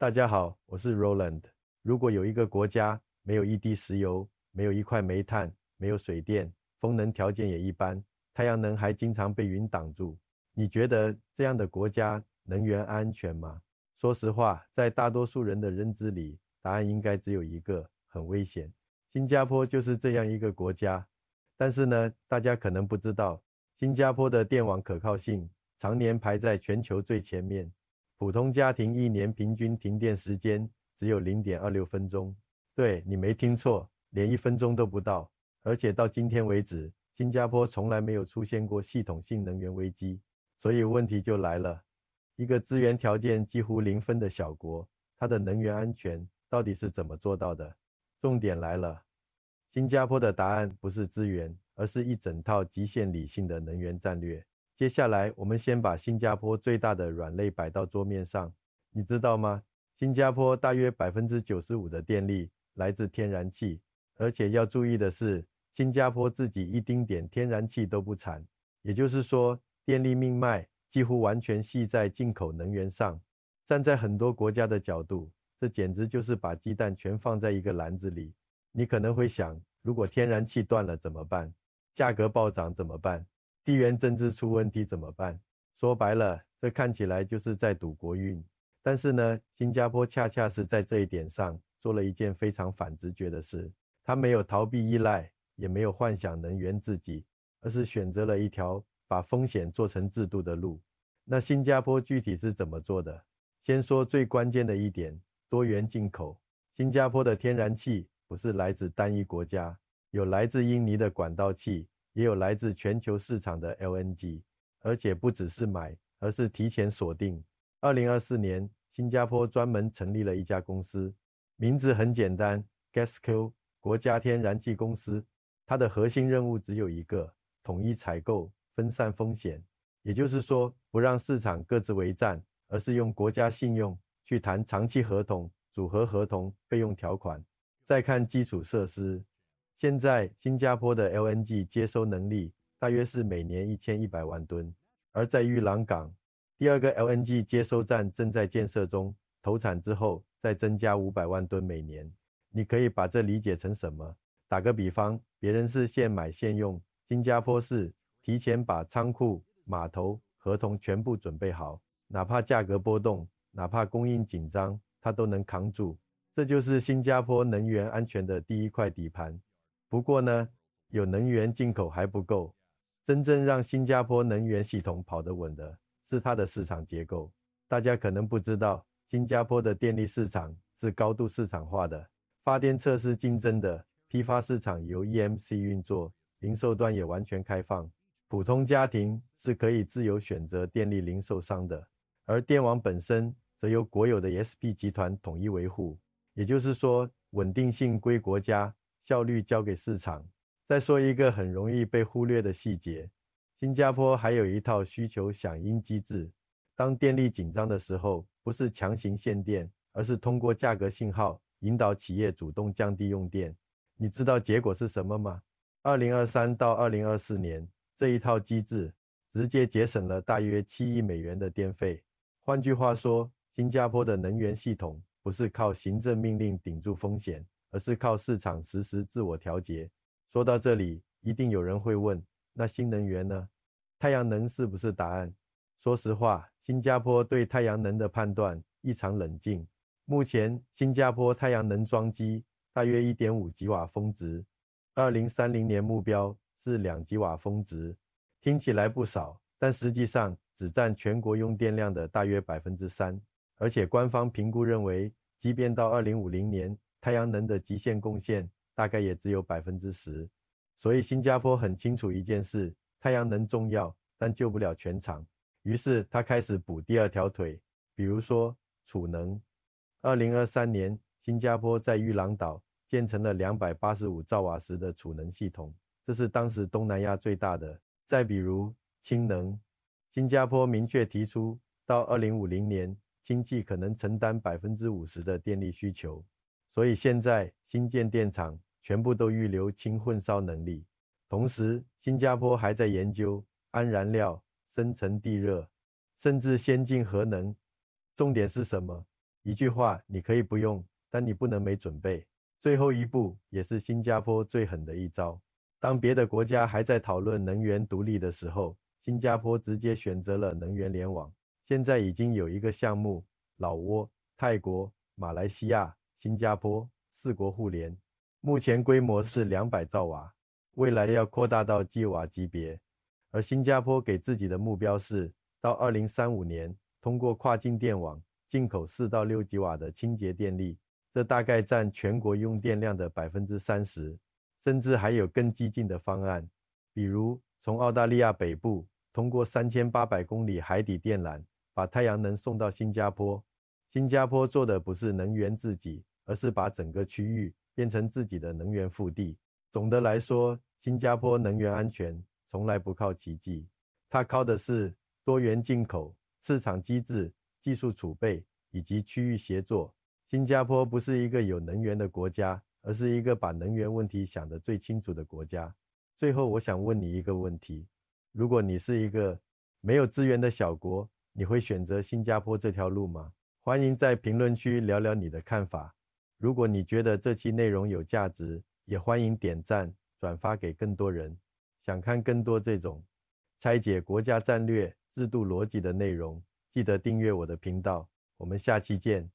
大家好，我是 Roland。如果有一个国家没有一滴石油，没有一块煤炭，没有水电，风能条件也一般，太阳能还经常被云挡住，你觉得这样的国家能源安全吗？说实话，在大多数人的认知里，答案应该只有一个：很危险。新加坡就是这样一个国家。但是呢，大家可能不知道，新加坡的电网可靠性常年排在全球最前面。普通家庭一年平均停电时间只有零点二六分钟，对你没听错，连一分钟都不到。而且到今天为止，新加坡从来没有出现过系统性能源危机。所以问题就来了：一个资源条件几乎零分的小国，它的能源安全到底是怎么做到的？重点来了，新加坡的答案不是资源，而是一整套极限理性的能源战略。接下来，我们先把新加坡最大的软肋摆到桌面上。你知道吗？新加坡大约百分之九十五的电力来自天然气，而且要注意的是，新加坡自己一丁点天然气都不产。也就是说，电力命脉几乎完全系在进口能源上。站在很多国家的角度，这简直就是把鸡蛋全放在一个篮子里。你可能会想，如果天然气断了怎么办？价格暴涨怎么办？地缘政治出问题怎么办？说白了，这看起来就是在赌国运。但是呢，新加坡恰恰是在这一点上做了一件非常反直觉的事：他没有逃避依赖，也没有幻想能源自己，而是选择了一条把风险做成制度的路。那新加坡具体是怎么做的？先说最关键的一点：多元进口。新加坡的天然气不是来自单一国家，有来自印尼的管道气。也有来自全球市场的 LNG，而且不只是买，而是提前锁定。二零二四年，新加坡专门成立了一家公司，名字很简单，Gasco 国家天然气公司。它的核心任务只有一个：统一采购，分散风险。也就是说，不让市场各自为战，而是用国家信用去谈长期合同、组合合同、备用条款。再看基础设施。现在新加坡的 LNG 接收能力大约是每年一千一百万吨，而在玉廊港，第二个 LNG 接收站正在建设中，投产之后再增加五百万吨每年。你可以把这理解成什么？打个比方，别人是现买现用，新加坡是提前把仓库、码头、合同全部准备好，哪怕价格波动，哪怕供应紧张，它都能扛住。这就是新加坡能源安全的第一块底盘。不过呢，有能源进口还不够，真正让新加坡能源系统跑得稳的是它的市场结构。大家可能不知道，新加坡的电力市场是高度市场化的，发电侧是竞争的，批发市场由 EMC 运作，零售端也完全开放，普通家庭是可以自由选择电力零售商的，而电网本身则由国有的 SP 集团统一维护。也就是说，稳定性归国家。效率交给市场。再说一个很容易被忽略的细节：新加坡还有一套需求响应机制。当电力紧张的时候，不是强行限电，而是通过价格信号引导企业主动降低用电。你知道结果是什么吗？2023到2024年，这一套机制直接节省了大约7亿美元的电费。换句话说，新加坡的能源系统不是靠行政命令顶住风险。而是靠市场实时自我调节。说到这里，一定有人会问：那新能源呢？太阳能是不是答案？说实话，新加坡对太阳能的判断异常冷静。目前，新加坡太阳能装机大约一点五吉瓦峰值，二零三零年目标是两吉瓦峰值。听起来不少，但实际上只占全国用电量的大约百分之三。而且，官方评估认为，即便到二零五零年。太阳能的极限贡献大概也只有百分之十，所以新加坡很清楚一件事：太阳能重要，但救不了全场。于是他开始补第二条腿，比如说储能。二零二三年，新加坡在玉廊岛建成了两百八十五兆瓦时的储能系统，这是当时东南亚最大的。再比如氢能，新加坡明确提出，到二零五零年，氢气可能承担百分之五十的电力需求。所以现在新建电厂全部都预留氢混烧能力，同时新加坡还在研究氨燃料、深层地热，甚至先进核能。重点是什么？一句话，你可以不用，但你不能没准备。最后一步也是新加坡最狠的一招。当别的国家还在讨论能源独立的时候，新加坡直接选择了能源联网。现在已经有一个项目：老挝、泰国、马来西亚。新加坡四国互联，目前规模是两百兆瓦，未来要扩大到 G 瓦级别。而新加坡给自己的目标是，到二零三五年，通过跨境电网进口四到六吉瓦的清洁电力，这大概占全国用电量的百分之三十，甚至还有更激进的方案，比如从澳大利亚北部通过三千八百公里海底电缆，把太阳能送到新加坡。新加坡做的不是能源自给。而是把整个区域变成自己的能源腹地。总的来说，新加坡能源安全从来不靠奇迹，它靠的是多元进口、市场机制、技术储备以及区域协作。新加坡不是一个有能源的国家，而是一个把能源问题想得最清楚的国家。最后，我想问你一个问题：如果你是一个没有资源的小国，你会选择新加坡这条路吗？欢迎在评论区聊聊你的看法。如果你觉得这期内容有价值，也欢迎点赞转发给更多人。想看更多这种拆解国家战略制度逻辑的内容，记得订阅我的频道。我们下期见。